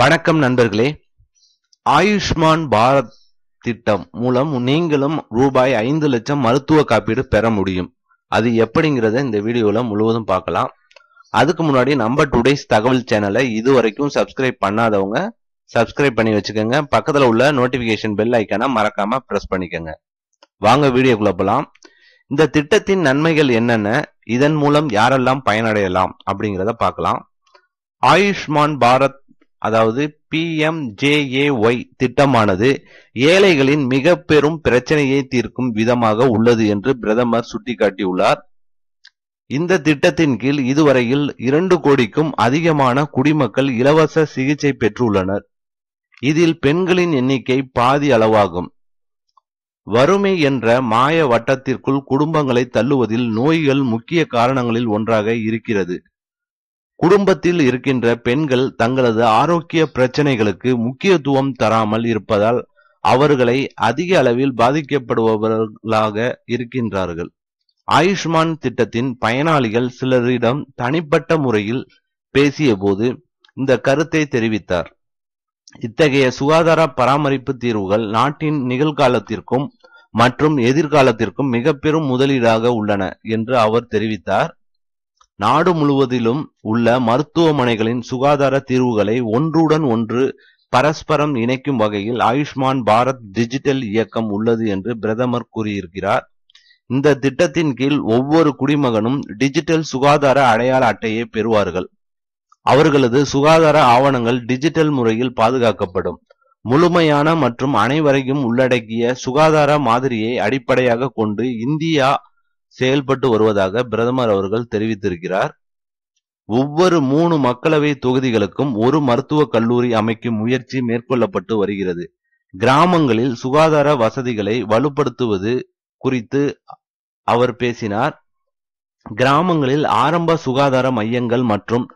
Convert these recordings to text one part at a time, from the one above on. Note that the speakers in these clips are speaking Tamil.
வணக்கம் நண்பர்களே ஆயுஷ்மான் பாரத் திட்டம் மூலம் நீங்களும் ரூபாய் ஐந்து லட்சம் மருத்துவ காப்பீடு பெற முடியும் அது எப்படிங்கிறத இந்த வீடியோவில் முழுவதும் பார்க்கலாம் அதுக்கு முன்னாடி நம்ம டுடேஸ் தகவல் சேனலை இது வரைக்கும் சப்ஸ்கிரைப் பண்ணாதவங்க சப்ஸ்கிரைப் பண்ணி வச்சுக்கோங்க பக்கத்தில் உள்ள நோட்டிஃபிகேஷன் பெல் ஐக்கான மறக்காம ப்ரெஸ் பண்ணிக்கோங்க வாங்க வீடியோக்குள்ள போகலாம் இந்த திட்டத்தின் நன்மைகள் என்னென்ன இதன் மூலம் யாரெல்லாம் பயனடையலாம் அப்படிங்கிறத பார்க்கலாம் ஆயுஷ்மான் பாரத் அதாவது பிஎம்ஜேஏஒய் திட்டமானது ஏழைகளின் மிக பெரும் பிரச்சனையை தீர்க்கும் விதமாக உள்ளது என்று பிரதமர் சுட்டிக்காட்டியுள்ளார் இந்த திட்டத்தின் கீழ் இதுவரையில் இரண்டு கோடிக்கும் அதிகமான குடிமக்கள் இலவச சிகிச்சை பெற்றுள்ளனர் இதில் பெண்களின் எண்ணிக்கை பாதி அளவாகும் வறுமை என்ற மாய வட்டத்திற்குள் குடும்பங்களை தள்ளுவதில் நோய்கள் முக்கிய காரணங்களில் ஒன்றாக இருக்கிறது குடும்பத்தில் இருக்கின்ற பெண்கள் தங்களது ஆரோக்கிய பிரச்சனைகளுக்கு முக்கியத்துவம் தராமல் இருப்பதால் அவர்களை அதிக அளவில் பாதிக்கப்படுபவர்களாக இருக்கின்றார்கள் ஆயுஷ்மான் திட்டத்தின் பயனாளிகள் சிலரிடம் தனிப்பட்ட முறையில் பேசிய போது இந்த கருத்தை தெரிவித்தார் இத்தகைய சுகாதார பராமரிப்பு தீர்வுகள் நாட்டின் நிகழ்காலத்திற்கும் மற்றும் எதிர்காலத்திற்கும் மிக பெரும் முதலீடாக உள்ளன என்று அவர் தெரிவித்தார் நாடு முழுவதிலும் உள்ள மருத்துவமனைகளின் சுகாதார தீர்வுகளை ஒன்றுடன் ஒன்று பரஸ்பரம் இணைக்கும் வகையில் ஆயுஷ்மான் பாரத் டிஜிட்டல் இயக்கம் உள்ளது என்று பிரதமர் கூறியிருக்கிறார் இந்த திட்டத்தின் கீழ் ஒவ்வொரு குடிமகனும் டிஜிட்டல் சுகாதார அடையாள அட்டையை பெறுவார்கள் அவர்களது சுகாதார ஆவணங்கள் டிஜிட்டல் முறையில் பாதுகாக்கப்படும் முழுமையான மற்றும் அனைவரையும் உள்ளடக்கிய சுகாதார மாதிரியை அடிப்படையாக கொண்டு இந்தியா செயல்பட்டு வருவதாக பிரதமர் அவர்கள் தெரிவித்திருக்கிறார் ஒவ்வொரு மூணு மக்களவை தொகுதிகளுக்கும் ஒரு மருத்துவக் கல்லூரி அமைக்கும் முயற்சி மேற்கொள்ளப்பட்டு வருகிறது கிராமங்களில் சுகாதார வசதிகளை வலுப்படுத்துவது குறித்து அவர் பேசினார் கிராமங்களில் ஆரம்ப சுகாதார மையங்கள் மற்றும்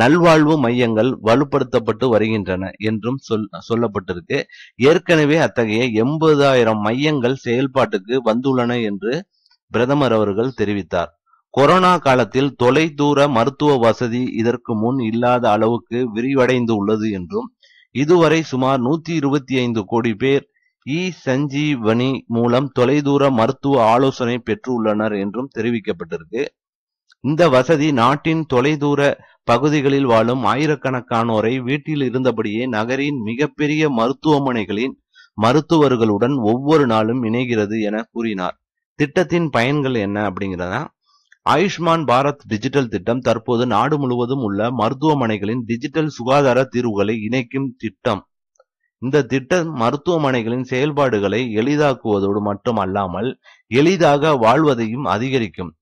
நல்வாழ்வு மையங்கள் வலுப்படுத்தப்பட்டு வருகின்றன என்றும் சொல் சொல்லப்பட்டிருக்கு ஏற்கனவே அத்தகைய எண்பதாயிரம் மையங்கள் செயல்பாட்டுக்கு வந்துள்ளன என்று பிரதமர் அவர்கள் தெரிவித்தார் கொரோனா காலத்தில் தொலைதூர மருத்துவ வசதி இதற்கு முன் இல்லாத அளவுக்கு விரிவடைந்து உள்ளது என்றும் இதுவரை சுமார் நூத்தி இருபத்தி ஐந்து கோடி பேர் இ சஞ்சீவனி மூலம் தொலைதூர மருத்துவ ஆலோசனை பெற்றுள்ளனர் என்றும் தெரிவிக்கப்பட்டிருக்கு இந்த வசதி நாட்டின் தொலைதூர பகுதிகளில் வாழும் ஆயிரக்கணக்கானோரை வீட்டில் இருந்தபடியே நகரின் மிகப்பெரிய மருத்துவமனைகளின் மருத்துவர்களுடன் ஒவ்வொரு நாளும் இணைகிறது என கூறினார் திட்டத்தின் பயன்கள் என்ன அப்படிங்கிறதா ஆயுஷ்மான் பாரத் டிஜிட்டல் திட்டம் தற்போது நாடு முழுவதும் உள்ள மருத்துவமனைகளின் டிஜிட்டல் சுகாதார தீர்வுகளை இணைக்கும் திட்டம் இந்த திட்டம் மருத்துவமனைகளின் செயல்பாடுகளை எளிதாக்குவதோடு மட்டுமல்லாமல் எளிதாக வாழ்வதையும் அதிகரிக்கும்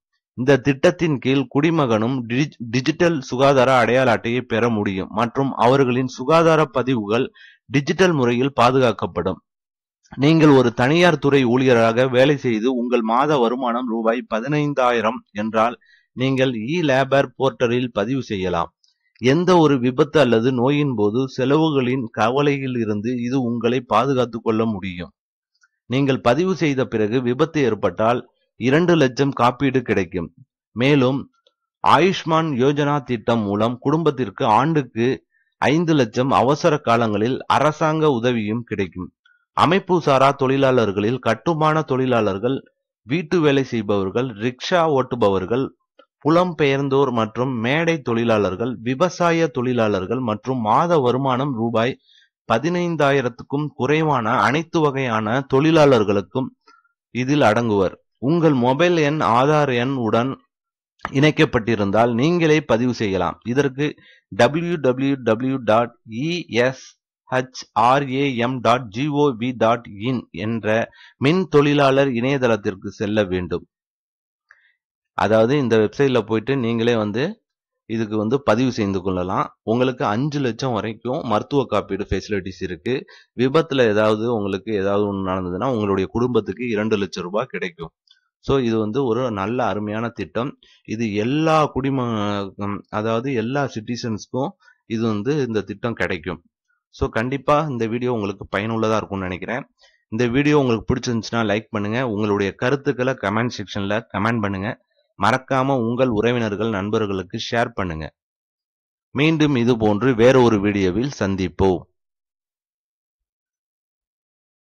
இந்த திட்டத்தின் கீழ் குடிமகனும் டிஜிட்டல் சுகாதார அடையாள அட்டையை பெற முடியும் மற்றும் அவர்களின் சுகாதார பதிவுகள் டிஜிட்டல் முறையில் பாதுகாக்கப்படும் நீங்கள் ஒரு தனியார் துறை ஊழியராக வேலை செய்து உங்கள் மாத வருமானம் ரூபாய் பதினைந்தாயிரம் என்றால் நீங்கள் இ லேபர் போர்ட்டலில் பதிவு செய்யலாம் எந்த ஒரு விபத்து அல்லது நோயின் போது செலவுகளின் கவலையில் இருந்து இது உங்களை பாதுகாத்துக் கொள்ள முடியும் நீங்கள் பதிவு செய்த பிறகு விபத்து ஏற்பட்டால் இரண்டு லட்சம் காப்பீடு கிடைக்கும் மேலும் ஆயுஷ்மான் யோஜனா திட்டம் மூலம் குடும்பத்திற்கு ஆண்டுக்கு ஐந்து லட்சம் அவசர காலங்களில் அரசாங்க உதவியும் கிடைக்கும் அமைப்பு சாரா தொழிலாளர்களில் கட்டுமான தொழிலாளர்கள் வீட்டு வேலை செய்பவர்கள் ரிக்ஷா ஓட்டுபவர்கள் புலம்பெயர்ந்தோர் மற்றும் மேடை தொழிலாளர்கள் விவசாய தொழிலாளர்கள் மற்றும் மாத வருமானம் ரூபாய் பதினைந்தாயிரத்துக்கும் குறைவான அனைத்து வகையான தொழிலாளர்களுக்கும் இதில் அடங்குவர் உங்கள் மொபைல் எண் ஆதார் எண் உடன் இணைக்கப்பட்டிருந்தால் நீங்களே பதிவு செய்யலாம் இதற்கு W W W dot ES HRAM dot GOV dot IN என்ற மின் தொழிலாளர் இணையதளத்திற்கு செல்ல வேண்டும் அதாவது இந்த வெப்சைட்டில் போயிட்டு நீங்களே வந்து இதுக்கு வந்து பதிவு செய்து கொள்ளலாம் உங்களுக்கு அஞ்சு லட்சம் வரைக்கும் மருத்துவ காப்பீடு ஃபெசிலிட்டிஸ் இருக்குது விபத்தில் ஏதாவது உங்களுக்கு ஏதாவது ஒன்று நடந்ததுன்னா உங்களுடைய குடும்பத்துக்கு இரண்டு லட்சம் ரூபாய் கிடைக்கும் ஸோ இது வந்து ஒரு நல்ல அருமையான திட்டம் இது எல்லா குடிம அதாவது எல்லா சிட்டிசன்ஸ்க்கும் இது வந்து இந்த திட்டம் கிடைக்கும் ஸோ கண்டிப்பாக இந்த வீடியோ உங்களுக்கு பயனுள்ளதாக இருக்கும்னு நினைக்கிறேன் இந்த வீடியோ உங்களுக்கு பிடிச்சிருந்துச்சுன்னா லைக் பண்ணுங்கள் உங்களுடைய கருத்துக்களை கமெண்ட் செக்ஷனில் கமெண்ட் பண்ணுங்கள் மறக்காமல் உங்கள் உறவினர்கள் நண்பர்களுக்கு ஷேர் பண்ணுங்கள் மீண்டும் இது போன்று வேறொரு ஒரு வீடியோவில் சந்திப்போம்